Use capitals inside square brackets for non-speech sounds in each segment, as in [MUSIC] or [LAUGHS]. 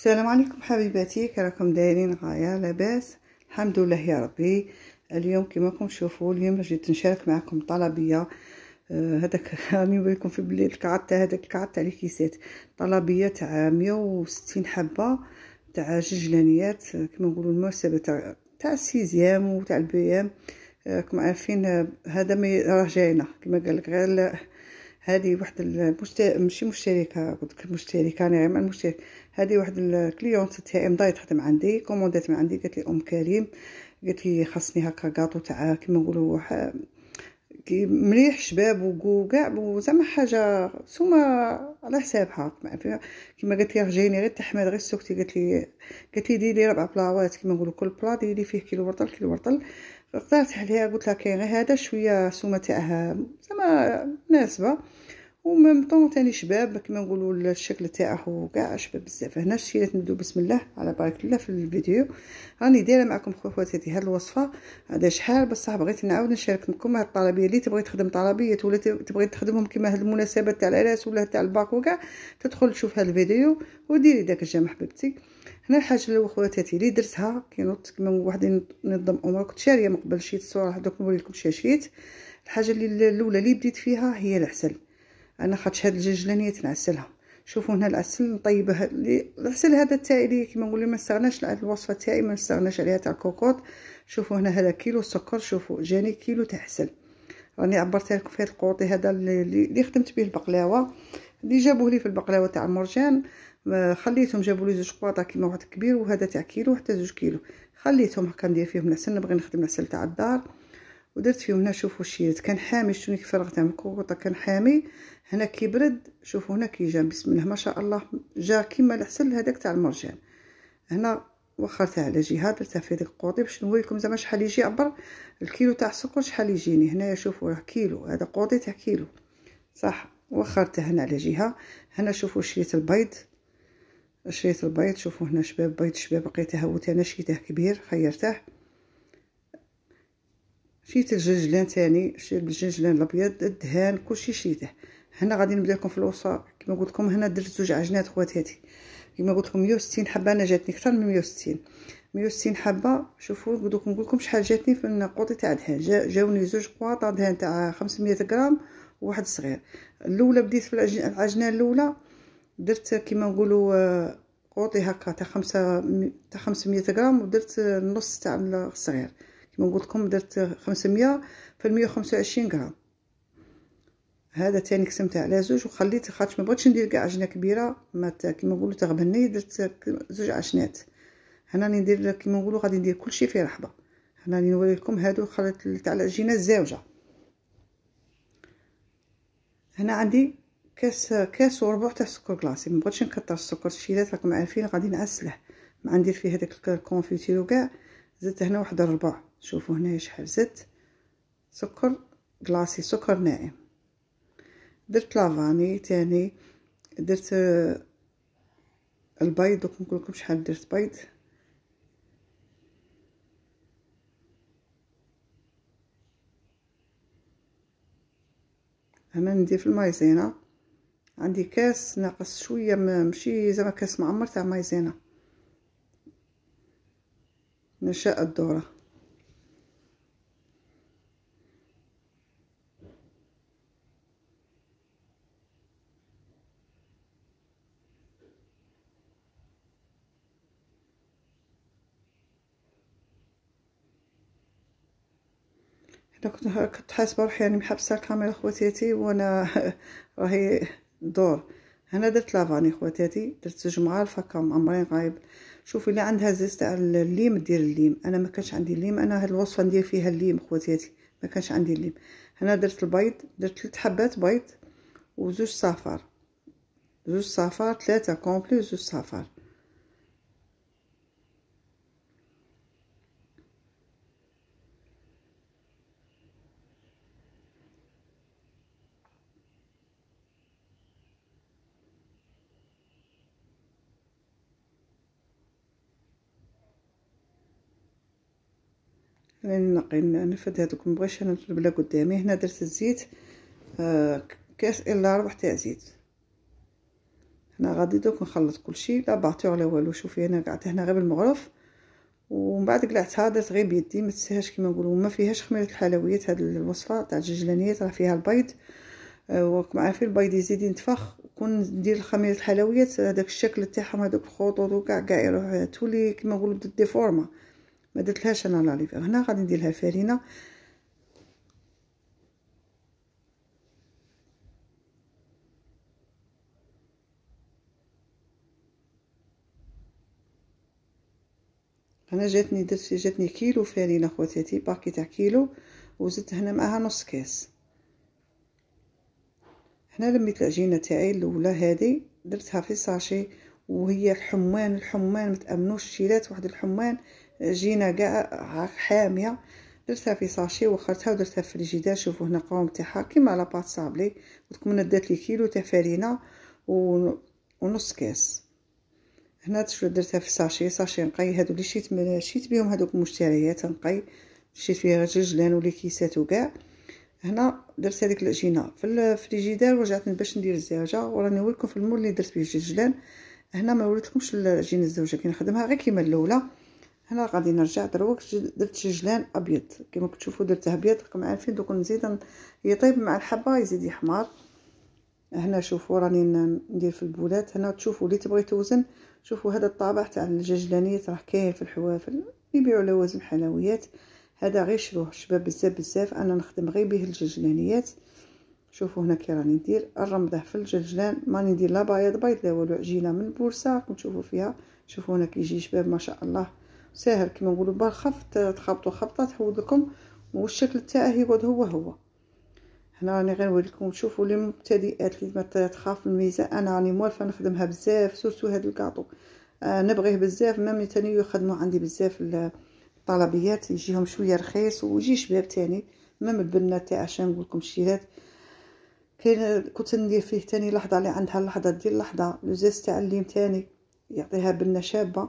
السلام عليكم حبيباتي كراكم دايرين غايه لاباس الحمد لله يا ربي اليوم كما راكم تشوفوا اليوم جيت نشارك معكم طلبيه آه، هذاك [LAUGHS] راني نوريكم في بلي الكعط تاع هذاك الكعط تاع لي كيسات طلبيه تاع 160 حبه تاع ججلانيات آه، كما نقولوا المناسبه تاع تاع السيزيام وتاع البيام آه، راكم عارفين هذا ما راه جاينا كما قال لك غير هذه واحد المشت... ماشي مشتركه قلت لك مشتركه نعم المشترك هذه واحد الكليونت تاعي مضاي تخدم عندي كوموندات من عندي قالت لي ام كريم قالت لي خاصني هكا كاطو تاع كيما نقولوا كي مليح شباب وكاع وزعما حاجه ثم على حسابها كيما قالت لي جايني غير تحمل غير سوقتي قالت لي قالت لي ديري ربع بلاوات كيما نقولوا كل بلا ديري فيه كيلو ورطل كيلو ورطل طرت عليها قلت لها كاين غير هذا شويه سومه تاعها زعما مناسبه وميم طون تاني شباب كما نقولوا الشكل تاعه كاع شباب بزاف هنا شيلات نبدو بسم الله على بركه الله في الفيديو راني دايره معكم خواتاتي هاد الوصفه هذا شحال بصح بغيت نعاود نشارك معكم هاد الطلبيه اللي تبغي تخدم طلبيه ولا تبغي تخدمهم كيما هاد المناسبه تاع العراس ولا تاع الباك وكاع تدخل تشوف هاد الفيديو وديري داك الجام حبيبتي هنا الحاجه اللي خواتاتي اللي درتها كي نوض كيما واحد ينظم امور كنت شاريه من قبل شيت الصوره دوك نوري لكم شاشيت الحاجه اللي الاولى اللي بديت فيها هي العسل انا خاطش هاد الجنجلانيه تنعسلها شوفوا هنا العسل نطيبه العسل هذا تاعي اللي كيما نقول ما استغناش على الوصفه تاعي ما استغناش عليها تاع الكوكوط شوفوا هنا هذا كيلو سكر شوفوا جاني كيلو تاع عسل راني عبرت لكم في هذا القوطي هذا اللي, اللي خدمت به البقلاوه اللي جابوه لي في البقلاوه تاع المرجان خليتهم جابوا لي زوج قواطع كيما واحد كبير وهذا تاع كيلو حتى زوج كيلو خليتهم هكا ندير فيهم العسل نبغي نخدم العسل تاع الدار ودرت فيه هنا شوفوا كان حامي شتوني كيف من تاع كان حامي هنا كيبرد شوفوا هنا كيجا بسم الله ما شاء الله جا كيما الحسن هذاك تاع المرجان هنا وخرتها على جهه درتها في ديك القوطي باش نوري لكم زعما شحال يجي عبر الكيلو تاع السكر شحال يجيني هنايا شوفوا راه كيلو هذا قوطي تاع كيلو صح وخرتها هنا على جهه هنا شوفوا شريت البيض شريت البيض شوفوا هنا شباب بيض شباب لقيته هو انا شريته كبير خيرته شيت الجنجلان تاني شيت الجنجلان الابيض الدهان كلشي شيته هنا غادي نبدا لكم في الوصفه كما قلت لكم هنا درت زوج عجنات خواتاتي كما قلت لكم 160 حبه انا جاتني اكثر من 160 160 حبه شوفوا دوك نقول لكم شحال جاتني في النقوطي تاع الدهان جاوني زوج قواطع دهان تاع 500 غرام وواحد صغير الاولى بديت في العجنه الاولى درت كما نقولوا قوطي هكا تاع 5 تاع 500 غرام ودرت النص تاع الصغير كما قلت لكم درت 500 في 125 غرام هذا تاني قسمته على زوج وخليت خاطر ما بغيتش ندير كاع عجنه كبيره ما كيما نقولوا تغبني درت زوج عجنات هنا راني ندير كيما نقولوا غادي ندير كلشي في رحبه هنا راني نوري لكم هادو خليت تاع العجينه الزاوجه هنا عندي كاس كاس وربع تاع سكر كلاصي ما بغيتش نكثر السكر الشيلات راكم عارفين غادي نعسله ما ندير فيه هذاك الكونفيتير وكاع زدت هنا واحد الربع شوفوا هنا شحال زدت سكر كلاصي سكر ناعم درت لافاني تاني درت آه، البيض دوك نقولكم شحال درت بيض انا ندير في المايزينا عندي كاس ناقص شويه ماشي زعما كاس معمر تاع مايزينا نشاء الدوره انا كنت كنت حاسبه روحي يعني محبسه الكاميرا خواتاتي وانا [LAUGHS] راهي دور هنا درت لافاني خواتاتي درت زوج جمعه الفكه معمرين غايب شوفي اللي عندها زيت تاع الليم دير الليم انا ما كانش عندي الليم انا هاد الوصفه ندير فيها الليم خواتاتي ما كانش عندي الليم هنا درت البيض درت ثلاث حبات بيض وزوج صفار زوج صفار ثلاثه كومبلي زوج صفار انا نقي نفد هذوك مبغيش انا البلا قدامي هنا درت الزيت آه، كاس الا ربع تاع زيت هنا غادي دوك نخلط كلشي لا باطيو لا والو شوفي انا قعدت هنا غير بالمغرف ومن بعد قلعتها درت غير بيدي ما تسهاش كيما نقولوا ما فيهاش خميره الحلويات هاد الوصفه تاع الججلانيات راه فيها البيض آه، وراكم عارفين البيض يزيد ينتفخ كون ندير الخميره الحلويات هذاك الشكل تاعهم هذوك الخطوط وكاع كاع يروح تولي كيما نقولوا ديفورما دي ما درتلهاش انا لاليف هنا غادي نديرلها فرينه انا جاتني درت جاتني كيلو فرينه خواتاتي باكي تاع كيلو وزدت هنا معاها نص كاس هنا لميت العجينه تاعي الاولى هذه درتها في ساشي وهي الحمان الحمان متامنوش شيلات واحد الحمان جينا كاع حاميه درتها في صاشي وخرتها ودرتها في فريجيدار شوفوا هنا القوام تاعها كيما لا بات صابلي وتكون دات لي كيلو تاع فرينه ونص كاس هنا شو درتها في صاشي صاشي نقي هادو اللي شيت شيت بهم هادوك المشتريات نقي شيت فيها جلجلان ولي كيسات وكاع هنا درت هذيك العجينه في الفريجيدار ورجعت باش ندير الزجاجه وراني نوريكم في المول اللي درت بيه الجلجلان هنا ما وريتلكمش العجينه الزوجه كي نخدمها غير كيما الاولى هنا غادي نرجع دروك درت شجلان ابيض كما كتشوفوا درته ابيض راكم عارفين دوك نزيد يطيب مع الحبه يزيد يحمر هنا شوفوا راني ندير في البولات هنا تشوفوا اللي تبغي توزن شوفوا هذا الطابع تاع الججلانيات راه كاين في الحوافل يبيعوا لوازم حلويات هذا غير شروه شباب بزاف بزاف انا نخدم غير به الججلانيات شوفوا هنا كي راني ندير الرمضه في الجلجلان ماني ندير لا بيض بيض لا والو عجينه من البورصه راكم تشوفوا فيها شوفوا هنا كيجي شباب ما شاء الله ساهل كما نقولوا بالخف تخبطوا خبطه تحوض لكم والشكل تاعه يقعد هو هو هنا راني غير نوريكم شوفوا للمبتدئات اللي ما تخاف من الميزه انا راني موالفه نخدمها بزاف سورتو هذا الكاطو آه نبغيه بزاف ما تاني يخدموا عندي بزاف الطلبيات يجيهم شويه رخيص ويجي شباب تاني مام البنات تاع عشان نقول لكم الشيلات كاين كنت ندير فيه تاني لحظه اللي عندها اللحظه دير لحظه لو زيست تاع الليم تاني يعطيها بنه شابه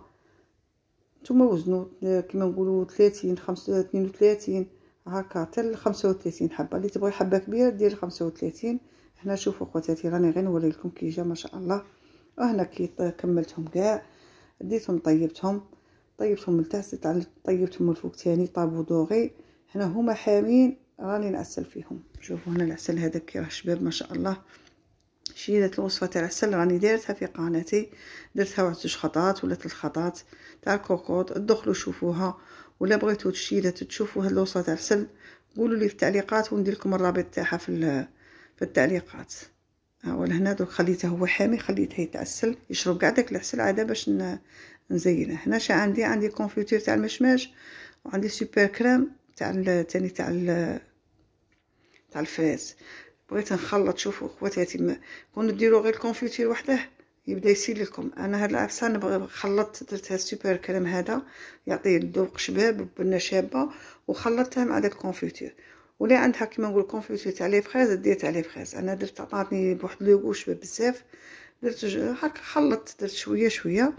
نتوما وزنو كيما وزنوا كما نقولوا 30 هاكا تال حتى وتلاتين حبه اللي تبغي حبه كبيره دير وتلاتين هنا شوفو خواتاتي راني غير نوريلكم كي جا ما شاء الله وهنا كي كملتهم كاع ديتهم طيبتهم طيبتهم من طيبتهم من الفوق تاني طابو دوغي هنا هما حامين راني نعسل فيهم شوفو هنا العسل هذا كي راه شباب ما شاء الله شيلت الوصفة تاع العسل راني دايرتها في قناتي درتها واحد جوج خطات ولا ثلاث خطات تاع الكوكوط دخلوا شوفوها ولا بغيتو تشيلت تشوفوا هاد الوصفة تاع العسل قولوا لي في التعليقات وندير لكم الرابط تاعها في في التعليقات ها هو لهنا دوك خليته هو حامي خليته يتعسل يشرب كاع داك العسل عاده باش نزينه هنا ش عندي عندي كونفيتير تاع المشمش وعندي سوبر كريم تاع تاني تاع تاع الفريز بغيت نخلط شوفوا خواتاتي كون ديروا غير الكونفيتير وحده يبدا يسيل لكم انا هاد العفسه نبغي خلطت درت هاد السوبر كريم هذا يعطي الذوق شباب وبنه شابه وخلطتها مع داك الكونفيتير ولا عندها كيما نقول كونفيتير تاع لي فريز ديرت عليه فريز انا درت عطاتني بواحد لوغو شباب بزاف درت هاك خلطت درت شويه شويه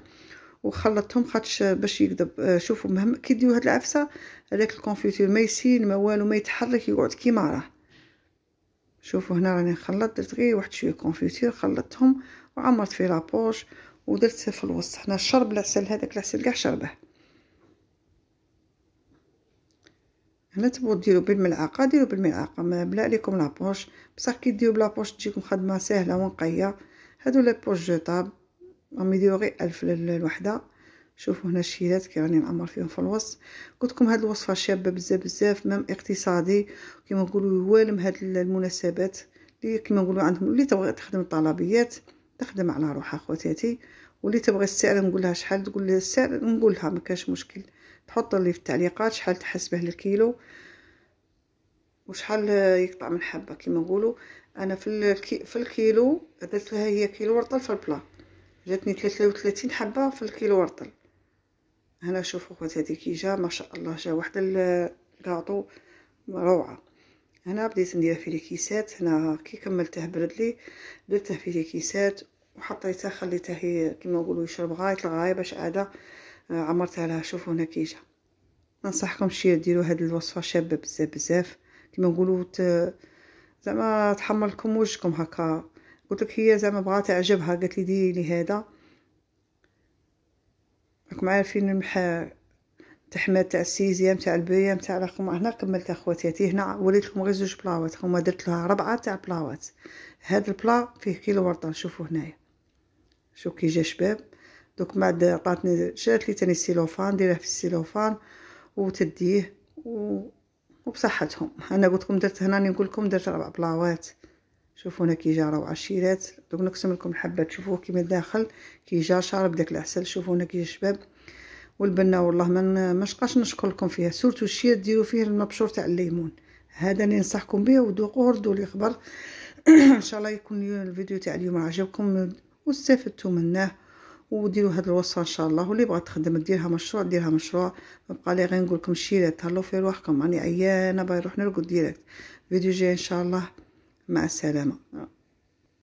وخلطتهم خاطش باش يكذب شوفوا مهم كي ديروا هاد العفسه هذاك الكونفيتير ما يسيل ما والو ما يتحرك يقعد كيما راه شوفوا هنا راني خلطت درت غير واحد شويه كونفيتير خلطتهم وعمرت في لابوش ودرت في الوسط هنا شرب العسل هذاك العسل كاع شربه هنا تبغوا ديروا بالملعقه ديروا بالملعقه ما بلا لكم لابوش بصح كي ديروا بلابوش تجيكم خدمه سهله ونقيه هادو لي بوش جوطاب راهم يديروا غير ألف للوحده شوفوا هنا الشيلات كي راني نعمر فيهم في الوسط قلت لكم هاد الوصفه شابه بزاف بزاف مام اقتصادي كيما نقولوا يوالم هاد المناسبات اللي كيما نقولوا عندهم اللي تبغي تخدم الطلبيات تخدم على روحها خواتاتي واللي تبغي السعر نقول لها شحال تقول لها السعر نقول لها ما كاش مشكل تحط لي في التعليقات شحال تحس به الكيلو وشحال يقطع من حبه كيما نقولوا انا في الكي في الكيلو درت لها هي كيلو ورطل في البلا جاتني 33 حبه في الكيلو ورطل هنا شوفوا خوات هذه كي جا ما شاء الله جا واحد الكاطو روعه هنا بديت ندير فيه الكيسات هنا كي كملته برد لي درته فيه الكيسات وحطيته خليته كيما نقولوا يشرب غايه الغايه باش عاده آه، عمرتها لها شوفوا هنا كي جا ننصحكم شي ديروا هاد الوصفه شابه بزاف بزاف كيما نقولوا ت... زعما تحمر لكم وجهكم هكا قلت لك هي زعما بغات تعجبها قالت لي ديري لي هذا راكم عارفين المحا حما تاع السيزيام تاع البيام تاع راكم هنا كملت اخواتي هنا وليت لكم غير زوج بلاوات هما درت لها ربعه تاع بلاوات هذا البلا فيه كيلو ورطه شوفوا هنايا شوف كي جا شباب دوك ما عطاتني شات لي تاني السيلوفان ديره في السيلوفان وتديه و... وبصحتهم انا قلت لكم درت هنا نقول لكم درت ربع بلاوات شوفونا كي جا روعة الشيرات دوك نقسم لكم الحبات تشوفوه كيما الداخل كي جا شارب داك العسل شوفونا كي شباب والبنه والله ما مشقاش نشكر لكم فيها سورتو الشيا ديروا فيه المبشور تاع الليمون هذا اللي ننصحكم به وذوقوه ردوا لي خبر [COUGHS] ان شاء الله يكون الفيديو تاع اليوم عجبكم واستفدتوا منه وديروا هاد الوصفه ان شاء الله واللي بغات تخدم ديرها مشروع ديرها مشروع بقى لي غير نقول لكم الشيرات تهلاو في روحكم راني عيانه باغي نروح نرقد ديريكت فيديو جاي ان شاء الله مع السلامة